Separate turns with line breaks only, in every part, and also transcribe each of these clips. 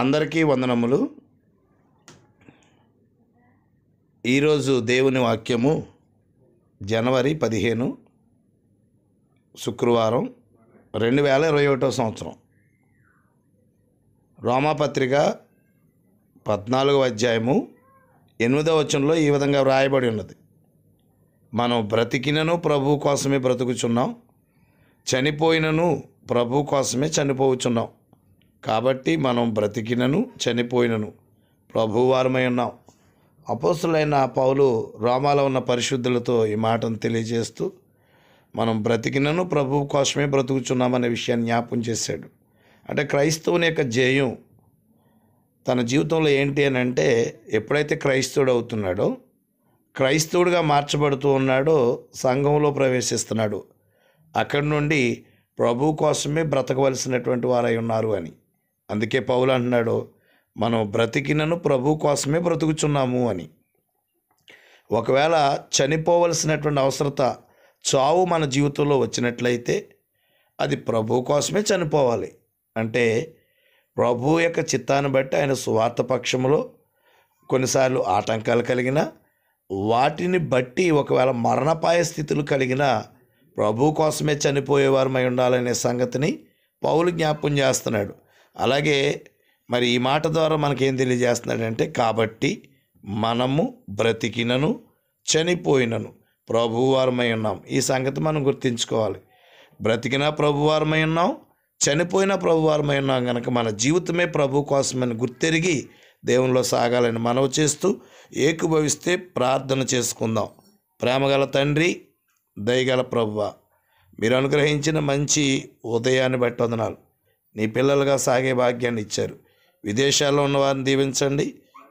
అందరికీ వందనములు ఈరోజు దేవుని వాక్యము జనవరి పదిహేను శుక్రవారం రెండు వేల ఇరవై ఒకటో సంవత్సరం రోమాపత్రిక పద్నాలుగవ అధ్యాయము ఎనిమిదవ వచనంలో ఈ విధంగా వ్రాయబడి ఉన్నది మనం బ్రతికినను ప్రభు కోసమే బ్రతుకుచున్నాం చనిపోయినను ప్రభు కోసమే చనిపోవచ్చున్నాం కాబట్టి మనం బ్రతికినను చనిపోయినను ప్రభువారమై ఉన్నాం అపోసులైన పౌలు రోమాలో ఉన్న పరిశుద్ధులతో ఈ మాటను తెలియజేస్తూ మనం బ్రతికినను ప్రభు కోసమే బ్రతుకుచున్నామనే విషయాన్ని జ్ఞాపం చేశాడు అంటే క్రైస్తవుని యొక్క జయం తన జీవితంలో ఏంటి అని అంటే ఎప్పుడైతే క్రైస్తవుడు అవుతున్నాడో క్రైస్తవుడిగా మార్చబడుతూ ఉన్నాడో సంఘంలో ప్రవేశిస్తున్నాడు అక్కడి నుండి ప్రభు కోసమే బ్రతకవలసినటువంటి వారై ఉన్నారు అని అందుకే పౌలు అంటున్నాడు మనం బ్రతికినను ప్రభు కోసమే బ్రతుకుచున్నాము అని ఒకవేళ చనిపోవలసినటువంటి అవసరత చావు మన జీవితంలో వచ్చినట్లయితే అది ప్రభు కోసమే చనిపోవాలి అంటే ప్రభు యొక్క చిత్తాన్ని బట్టి ఆయన సువార్త పక్షంలో కొన్నిసార్లు ఆటంకాలు కలిగిన వాటిని బట్టి ఒకవేళ మరణపాయ స్థితులు కలిగిన ప్రభు కోసమే చనిపోయేవారమై ఉండాలనే సంగతిని పౌలు జ్ఞాపం చేస్తున్నాడు అలాగే మరి ఈ మాట ద్వారా మనకేం తెలియజేస్తున్నాడంటే కాబట్టి మనము బ్రతికినను చనిపోయినను ప్రభువారమై ఉన్నాం ఈ సంగతి మనం గుర్తించుకోవాలి బ్రతికిన ప్రభువారమై ఉన్నాం చనిపోయిన ప్రభువారమై ఉన్నాం కనుక మన జీవితమే ప్రభు కోసమని గుర్తెరిగి దేవునిలో సాగాలని మనవి చేస్తూ ఏకుభవిస్తే ప్రార్థన చేసుకుందాం ప్రేమగల తండ్రి దయగల ప్రభువ మీరు అనుగ్రహించిన మంచి ఉదయాన్ని బట్టి వందనాలు నీ పిల్లలుగా సాగే భాగ్యాన్ని ఇచ్చారు విదేశాల్లో ఉన్నవారిని దీవించండి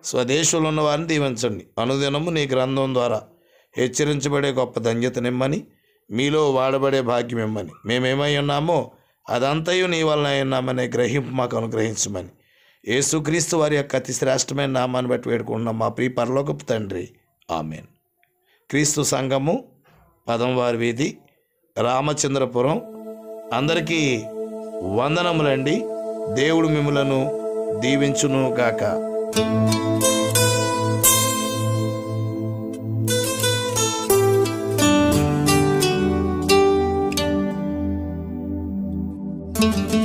స్వదేశంలో ఉన్నవారిని దీవించండి అనుదినము నీ గ్రంథం ద్వారా హెచ్చరించబడే గొప్ప ధన్యతనిమ్మని మీలో వాడబడే భాగ్యం ఇమ్మని మేమేమై ఉన్నామో అదంతయు నీ వలన ఉన్నామనే గ్రహింపు మాకు అనుగ్రహించమని యేసుక్రీస్తు వారి యొక్క అతి శ్రేష్టమైన నామాన్ని బట్టి వేడుకుంటున్నాం మా ప్రియ పరలోకపు తండ్రి ఆమెన్ క్రీస్తు సంఘము పదంవారి వీధి రామచంద్రపురం అందరికీ వందనములండి దేవుడు మిమ్మలను దీవించునుగాక గాక
thank you